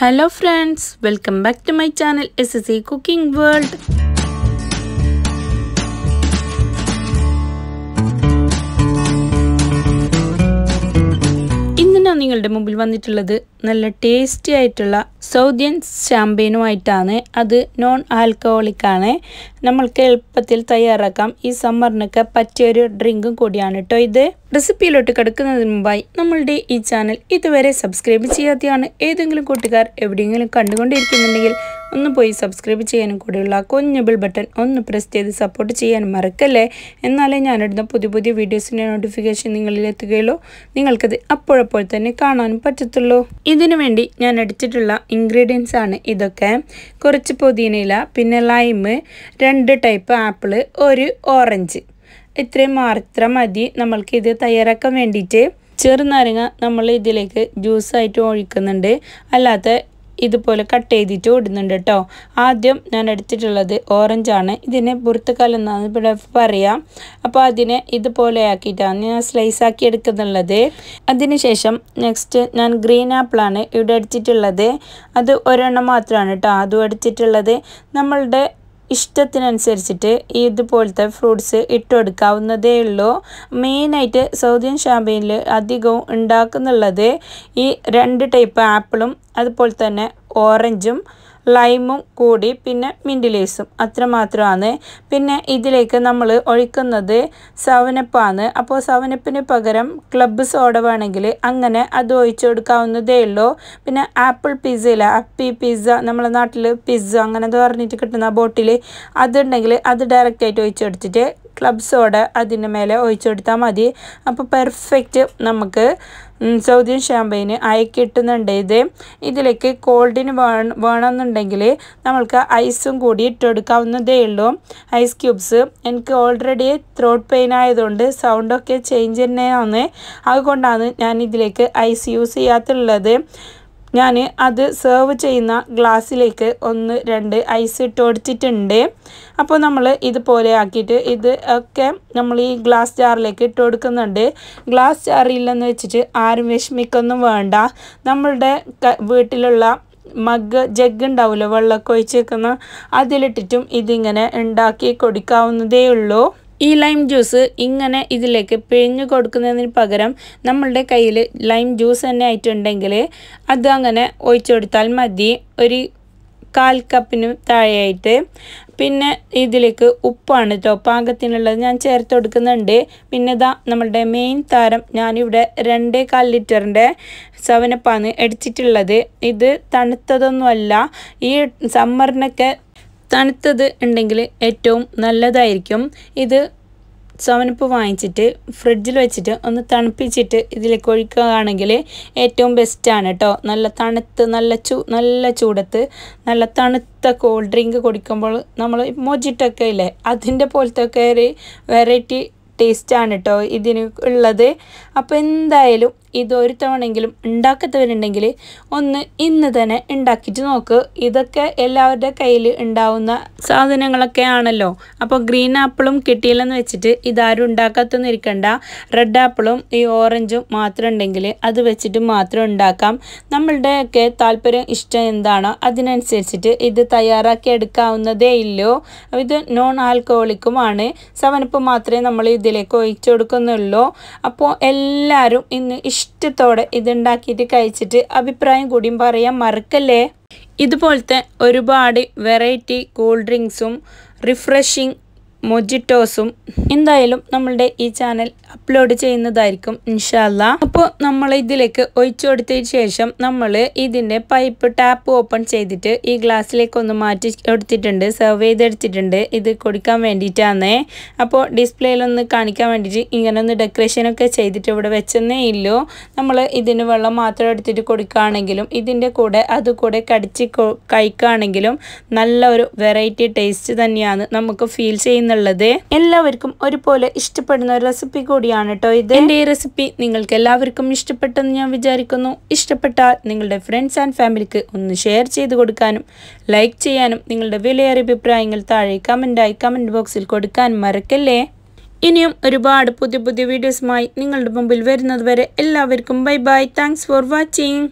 Hello friends, welcome back to my channel SSA Cooking World. നിങ്ങളുടെ മുമ്പിൽ വന്നിട്ടുള്ളത് നല്ല ടേസ്റ്റി ആയിട്ടുള്ള സൗദിയൻ ഷാമ്പയിനുമായിട്ടാണ് അത് നോൺ ആൽക്കഹോളിക് ആണ് നമ്മൾക്ക് എളുപ്പത്തിൽ തയ്യാറാക്കാം ഈ സമ്മറിനൊക്കെ പറ്റിയൊരു ഡ്രിങ്കും കൂടിയാണ് കേട്ടോ ഇത് റെസിപ്പിയിലോട്ട് കിടക്കുന്നതിന് മുമ്പായി നമ്മളുടെ ഈ ചാനൽ ഇതുവരെ സബ്സ്ക്രൈബ് ചെയ്യാതെയാണ് ഏതെങ്കിലും കൂട്ടുകാർ എവിടെയെങ്കിലും കണ്ടുകൊണ്ടിരിക്കുന്നുണ്ടെങ്കിൽ ഒന്ന് പോയി സബ്സ്ക്രൈബ് ചെയ്യാനും കൂടെയുള്ള കുഞ്ഞു ബിൽ ബട്ടൺ ഒന്ന് പ്രസ് ചെയ്ത് സപ്പോർട്ട് ചെയ്യാൻ മറക്കല്ലേ എന്നാലേ ഞാനിടുന്ന പുതിയ പുതിയ വീഡിയോസിൻ്റെ നോട്ടിഫിക്കേഷൻ നിങ്ങളിൽ എത്തുകയുള്ളൂ നിങ്ങൾക്കത് അപ്പോഴപ്പോൾ തന്നെ കാണാനും പറ്റത്തുള്ളൂ ഇതിനു വേണ്ടി ഞാൻ എടുത്തിട്ടുള്ള ഇൻഗ്രീഡിയൻസ് ആണ് ഇതൊക്കെ കുറച്ച് പുതിനയില പിന്നെ ലൈമ് രണ്ട് ടൈപ്പ് ആപ്പിള് ഒരു ഓറഞ്ച് ഇത്രയും മാത്രം മതി നമ്മൾക്ക് ഇത് തയ്യാറാക്കാൻ വേണ്ടിയിട്ട് ചെറുനാരങ്ങ നമ്മൾ ഇതിലേക്ക് ജ്യൂസായിട്ട് ഒഴിക്കുന്നുണ്ട് അല്ലാത്ത ഇതുപോലെ കട്ട് ചെയ്തിട്ട് ഇടുന്നുണ്ട് കേട്ടോ ആദ്യം ഞാൻ എടുത്തിട്ടുള്ളത് ഓറഞ്ചാണ് ഇതിനെ പുറത്തുകാൽ എന്നാണ് ഇവിടെ പറയാം അപ്പോൾ അതിനെ ഇതുപോലെ ആക്കിയിട്ടാണ് ഞാൻ സ്ലൈസ് ആക്കി എടുക്കുന്നുള്ളത് അതിനുശേഷം നെക്സ്റ്റ് ഞാൻ ഗ്രീൻ ആപ്പിളാണ് ഇവിടെ എടുത്തിട്ടുള്ളത് അത് ഒരെണ്ണം മാത്രമാണ് കേട്ടോ അതും എടുത്തിട്ടുള്ളത് നമ്മളുടെ ഇഷ്ടത്തിനനുസരിച്ചിട്ട് ഇതുപോലത്തെ ഫ്രൂട്ട്സ് ഇട്ട് കൊടുക്കാവുന്നതേ ഉള്ളൂ മെയിനായിട്ട് സൗദിയൻ ഷാമ്പയിൽ അധികവും ഉണ്ടാക്കുന്നുള്ളത് ഈ രണ്ട് ടൈപ്പ് ആപ്പിളും അതുപോലെ തന്നെ ഓറഞ്ചും ലൈമും കൂടി പിന്നെ മിൻറ്റ് ലേസും അത്രമാത്രമാണ് പിന്നെ ഇതിലേക്ക് നമ്മൾ ഒഴിക്കുന്നത് സവനപ്പാണ് അപ്പോൾ സവനപ്പിന് പകരം ക്ലബ് സോഡ വേണമെങ്കിൽ അങ്ങനെ അത് ഒഴിച്ചു കൊടുക്കാവുന്നതേ ഉള്ളൂ പിന്നെ ആപ്പിൾ പിസ്സയില്ല ഇല്ല അപ്പി പിസ്സ നമ്മളെ നാട്ടിൽ പിസ്സ അങ്ങനെ പറഞ്ഞിട്ട് കിട്ടുന്ന ബോട്ടിൽ അതുണ്ടെങ്കിൽ അത് ഡയറക്റ്റായിട്ട് ഒഴിച്ചു കൊടുത്തിട്ട് ക്ലബ് സോഡ അതിൻ്റെ മേലെ ഒഴിച്ചു കൊടുത്താൽ മതി അപ്പോൾ പെർഫെക്റ്റ് നമുക്ക് സൗദിയൻ ഷാമ്പയിന് ആയി കിട്ടുന്നുണ്ട് ഇത് ഇതിലേക്ക് കോൾഡിന് വേണമെന്നുണ്ടെങ്കിൽ നമ്മൾക്ക് ഐസും കൂടി ഇട്ടെടുക്കാവുന്നതേ ഉള്ളൂ ഐസ് ക്യൂബ്സ് എനിക്ക് ഓൾറെഡി ത്രോട്ട് പെയിൻ ആയതുകൊണ്ട് സൗണ്ടൊക്കെ ചേഞ്ച് തന്നെയാണ് അതുകൊണ്ടാണ് ഞാൻ ഇതിലേക്ക് ഐസ് യൂസ് ചെയ്യാത്തുള്ളത് ഞാൻ അത് സെർവ് ചെയ്യുന്ന ഗ്ലാസ്സിലേക്ക് ഒന്ന് രണ്ട് ഐസ് ഇട്ട് കൊടുത്തിട്ടുണ്ട് അപ്പോൾ നമ്മൾ ഇതുപോലെ ആക്കിയിട്ട് ഇത് ഒക്കെ നമ്മൾ ഈ ഗ്ലാസ് ജാറിലേക്ക് ഇട്ട് കൊടുക്കുന്നുണ്ട് ഗ്ലാസ് ജാറില്ലെന്ന് വെച്ചിട്ട് ആരും വിഷമിക്കൊന്നും വേണ്ട നമ്മളുടെ വീട്ടിലുള്ള മഗ് ജഗ് ഉണ്ടാവില്ല വെള്ളമൊക്കെ ഒഴിച്ച് അതിലിട്ടിട്ടും ഇതിങ്ങനെ ഉണ്ടാക്കി കൊടുക്കാവുന്നതേ ഉള്ളൂ ഈ ലൈം ജ്യൂസ് ഇങ്ങനെ ഇതിലേക്ക് പിഴിഞ്ഞു കൊടുക്കുന്നതിന് പകരം നമ്മളുടെ കയ്യിൽ ലൈം ജ്യൂസ് തന്നെ ആയിട്ടുണ്ടെങ്കിൽ അത് അങ്ങനെ ഒഴിച്ചു കൊടുത്താൽ മതി ഒരു കാൽ കപ്പിന് താഴെയായിട്ട് പിന്നെ ഇതിലേക്ക് ഉപ്പാണ് കേട്ടോ പാകത്തിനുള്ളത് ഞാൻ ചേർത്ത് കൊടുക്കുന്നുണ്ട് പിന്നെ ഇതാ നമ്മളുടെ മെയിൻ താരം ഞാനിവിടെ രണ്ടേ കാൽ ലിറ്ററിൻ്റെ സെവനപ്പാണ് അടിച്ചിട്ടുള്ളത് ഇത് തണുത്തതൊന്നുമല്ല ഈ സമ്മറിനൊക്കെ തണുത്തത് ഉണ്ടെങ്കിൽ ഏറ്റവും നല്ലതായിരിക്കും ഇത് ചവനപ്പ് വാങ്ങിച്ചിട്ട് ഫ്രിഡ്ജിൽ വെച്ചിട്ട് ഒന്ന് തണുപ്പിച്ചിട്ട് ഇതിലേക്ക് ഒഴിക്കുകയാണെങ്കിൽ ഏറ്റവും ബെസ്റ്റാണ് കേട്ടോ നല്ല തണുത്ത് നല്ല ചൂ നല്ല ചൂടത്ത് നല്ല തണുത്ത കോൾഡ് ഡ്രിങ്ക് കുടിക്കുമ്പോൾ നമ്മൾ മോജിട്ടൊക്കെ ഇല്ലേ അതിൻ്റെ പോലത്തെ ഒക്കെ ഒരു വെറൈറ്റി ടേസ്റ്റാണ് കേട്ടോ ഇതിന് ഉള്ളത് അപ്പോൾ എന്തായാലും ഒരു തവണെങ്കിലും ഉണ്ടാക്കാത്തവരുണ്ടെങ്കിൽ ഒന്ന് ഇന്ന് തന്നെ ഉണ്ടാക്കിയിട്ട് നോക്ക് ഇതൊക്കെ എല്ലാവരുടെ കയ്യിൽ ഉണ്ടാവുന്ന സാധനങ്ങളൊക്കെ ആണല്ലോ അപ്പോൾ ഗ്രീൻ ആപ്പിളും കിട്ടിയില്ലെന്ന് വെച്ചിട്ട് ഇതാരും ഉണ്ടാക്കാത്തൊന്നിരിക്കണ്ട റെഡ് ആപ്പിളും ഈ ഓറഞ്ചും മാത്രം ഉണ്ടെങ്കിൽ അത് വെച്ചിട്ട് മാത്രം ഉണ്ടാക്കാം നമ്മളുടെയൊക്കെ താല്പര്യം ഇഷ്ടം എന്താണോ അതിനനുസരിച്ചിട്ട് ഇത് തയ്യാറാക്കി എടുക്കാവുന്നതേ ഇല്ലോ ഇത് നോൺ ആൽക്കോളിക്കുമാണ് സെവനപ്പ് മാത്രമേ നമ്മൾ ഇതിലേക്ക് ഒഴിച്ചു കൊടുക്കുന്നുള്ളൂ അപ്പോൾ എല്ലാവരും ഇന്ന് ഇഷ്ടം ഇഷ്ടത്തോടെ ഇതുണ്ടാക്കിയിട്ട് കഴിച്ചിട്ട് അഭിപ്രായം കൂടിയും പറയാൻ മറക്കല്ലേ ഇതുപോലത്തെ ഒരുപാട് വെറൈറ്റി കൂൾ ഡ്രിങ്ക്സും റിഫ്രഷിങ് മൊജിറ്റോസും എന്തായാലും നമ്മളുടെ ഈ ചാനൽ അപ്ലോഡ് ചെയ്യുന്നതായിരിക്കും ഇൻഷാല്ല അപ്പോൾ നമ്മൾ ഇതിലേക്ക് ഒഴിച്ചു കൊടുത്തതിന് ശേഷം നമ്മൾ ഇതിൻ്റെ പൈപ്പ് ടാപ്പ് ഓപ്പൺ ചെയ്തിട്ട് ഈ ഗ്ലാസ്സിലേക്ക് ഒന്ന് മാറ്റി എടുത്തിട്ടുണ്ട് സെർവ് ചെയ്തെടുത്തിട്ടുണ്ട് ഇത് കൊടുക്കാൻ വേണ്ടിയിട്ടാണ് അപ്പോൾ ഡിസ്പ്ലേയിലൊന്ന് കാണിക്കാൻ വേണ്ടിയിട്ട് ഇങ്ങനെ ഒന്ന് ഡെക്കറേഷനൊക്കെ ചെയ്തിട്ട് ഇവിടെ വെച്ചെന്നേ ഇല്ലോ നമ്മൾ ഇതിന് വെള്ളം മാത്രം എടുത്തിട്ട് കൊടുക്കുകയാണെങ്കിലും ഇതിൻ്റെ കൂടെ അതുകൂടെ കടിച്ച് കഴിക്കുകയാണെങ്കിലും നല്ല ഒരു വെറൈറ്റി ടേസ്റ്റ് തന്നെയാണ് നമുക്ക് ഫീൽ ചെയ്യുന്നത് എന്നുള്ളത് എല്ലാവർക്കും ഒരുപോലെ ഇഷ്ടപ്പെടുന്ന ഒരു റെസിപ്പി കൂടിയാണ് കേട്ടോ ഇത് എൻ്റെ ഈ റെസിപ്പി നിങ്ങൾക്ക് എല്ലാവർക്കും ഇഷ്ടപ്പെട്ടെന്ന് ഞാൻ വിചാരിക്കുന്നു ഇഷ്ടപ്പെട്ടാൽ നിങ്ങളുടെ ഫ്രണ്ട്സ് ആൻഡ് ഫാമിലിക്ക് ഒന്ന് ഷെയർ ചെയ്ത് കൊടുക്കാനും ലൈക്ക് ചെയ്യാനും നിങ്ങളുടെ വിലയേറിയ അഭിപ്രായങ്ങൾ താഴെ ആയി കമന്റ് ബോക്സിൽ കൊടുക്കാൻ മറക്കല്ലേ ഇനിയും ഒരുപാട് പുതിയ പുതിയ വീഡിയോസുമായി നിങ്ങളുടെ മുമ്പിൽ വരുന്നത് വരെ എല്ലാവർക്കും bye bye thanks for watching